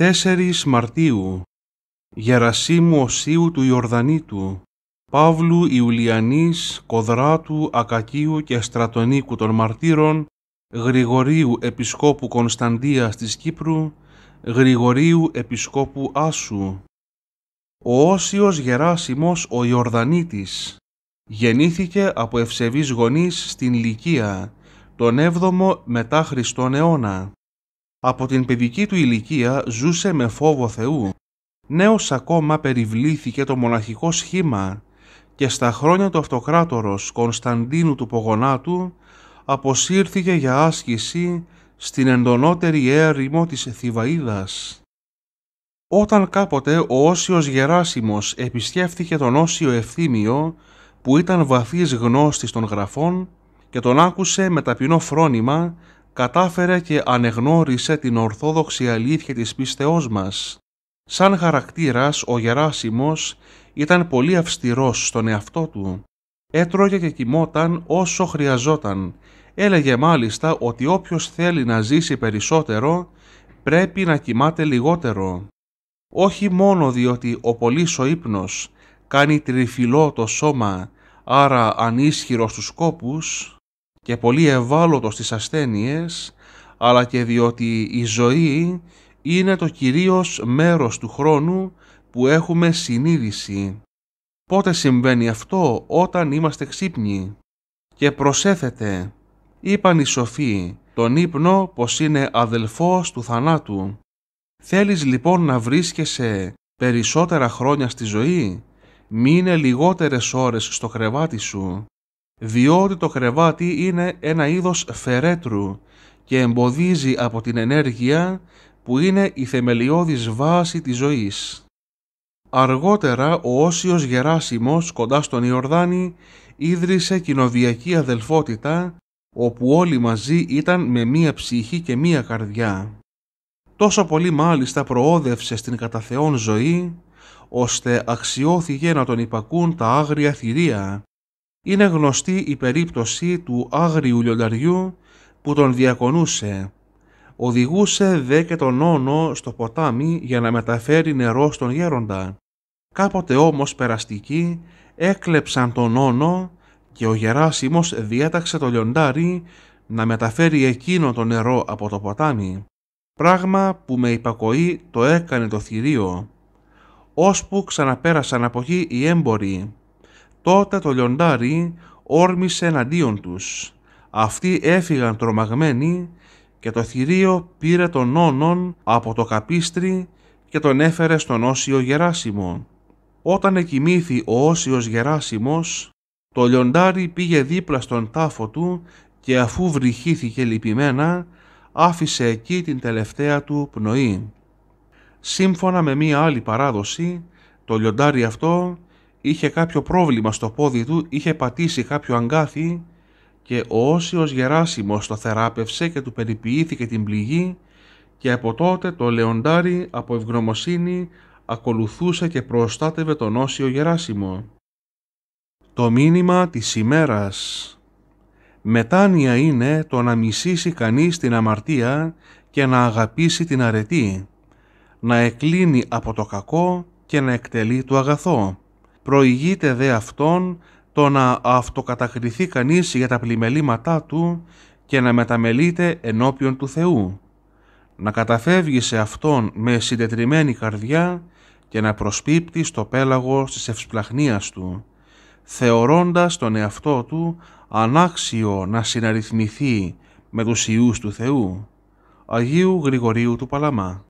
4 Μαρτίου Γερασίμου Οσίου του Ιορδανίτου, Παύλου Ιουλιανής, Κοδράτου, Ακακίου και Στρατονίκου των Μαρτύρων, Γρηγορίου Επισκόπου Κωνσταντίας της Κύπρου, Γρηγορίου Επισκόπου Άσου. Ο Όσιος Γεράσιμος ο Ιορδανίτης γεννήθηκε από ευσεβείς γονείς στην Λυκία, τον 7ο μετά Χριστόν αιώνα. Από την παιδική του ηλικία ζούσε με φόβο Θεού. Νέος ακόμα περιβλήθηκε το μοναχικό σχήμα και στα χρόνια του αυτοκράτορος Κωνσταντίνου του Πογονάτου αποσύρθηκε για άσκηση στην εντονότερη έρημο της Θηβαίδας. Όταν κάποτε ο Όσιος Γεράσιμος επισκέφθηκε τον Όσιο Ευθύμιο που ήταν βαθύς γνώστης των γραφών και τον άκουσε με ταπεινό φρόνημα κατάφερε και ανεγνώρισε την ορθόδοξη αλήθεια της πίστεώς μας. Σαν χαρακτήρας, ο Γεράσιμος ήταν πολύ αυστηρός στον εαυτό του. Έτρωγε και κοιμόταν όσο χρειαζόταν. Έλεγε μάλιστα ότι όποιος θέλει να ζήσει περισσότερο, πρέπει να κοιμάται λιγότερο. Όχι μόνο διότι ο πολύς ο ύπνος κάνει τριφυλό το σώμα, άρα ανίσχυρο στους κόπους, και πολύ ευάλωτο στις ασθένειες, αλλά και διότι η ζωή είναι το κυρίως μέρος του χρόνου που έχουμε συνείδηση. Πότε συμβαίνει αυτό όταν είμαστε ξύπνοι. Και προσέθετε, είπαν οι σοφοί, τον ύπνο πως είναι αδελφός του θανάτου. Θέλεις λοιπόν να βρίσκεσαι περισσότερα χρόνια στη ζωή, μείνε λιγότερες ώρες στο κρεβάτι σου διότι το κρεβάτι είναι ένα είδος φερέτρου και εμποδίζει από την ενέργεια που είναι η θεμελιώδης βάση της ζωής. Αργότερα ο Όσιος Γεράσιμος κοντά στον Ιορδάνη ίδρυσε κοινοβιακή αδελφότητα όπου όλοι μαζί ήταν με μία ψυχή και μία καρδιά. Τόσο πολύ μάλιστα προόδευσε στην καταθεών ζωή, ώστε αξιώθηκε να τον υπακούν τα άγρια θηρία, είναι γνωστή η περίπτωση του άγριου λιονταριού που τον διακονούσε. Οδηγούσε δε και τον όνο στο ποτάμι για να μεταφέρει νερό στον γέροντα. Κάποτε όμως περαστικοί έκλεψαν τον όνο και ο Γεράσιμος διέταξε το λιοντάρι να μεταφέρει εκείνο το νερό από το ποτάμι, πράγμα που με υπακοή το έκανε το θηρίο, ώσπου ξαναπέρασαν από εκεί οι έμποροι Τότε το λιοντάρι όρμησε εναντίον τους. Αυτοί έφυγαν τρομαγμένοι και το θηρίο πήρε τον όνον από το καπίστρι και τον έφερε στον Όσιο Γεράσιμο. Όταν εκοιμήθη ο Όσιος Γεράσιμος, το λιοντάρι πήγε δίπλα στον τάφο του και αφού βρυχήθηκε λυπημένα, άφησε εκεί την τελευταία του πνοή. Σύμφωνα με μία άλλη παράδοση, το λιοντάρι αυτό είχε κάποιο πρόβλημα στο πόδι του, είχε πατήσει κάποιο αγκάθι και ο Όσιος Γεράσιμος το θεράπευσε και του περιποιήθηκε την πληγή και από τότε το Λεοντάρι από ευγνωμοσύνη ακολουθούσε και προστάτευε τον Όσιο Γεράσιμο. Το μήνυμα της ημέρας Μετάνοια είναι το να μισήσει κανείς την αμαρτία και να αγαπήσει την αρετή, να εκλίνει από το κακό και να εκτελεί το αγαθό. Προηγείται δε αυτόν το να αυτοκατακριθεί κανείς για τα πλημελήματά του και να μεταμελείται ενώπιον του Θεού. Να καταφεύγει σε αυτόν με συντετριμένη καρδιά και να προσπίπτει στο πέλαγο της ευσπλαχνίας του, θεωρώντας τον εαυτό του ανάξιο να συναριθμηθεί με τους Υιούς του Θεού. Αγίου Γρηγορίου του Παλαμά.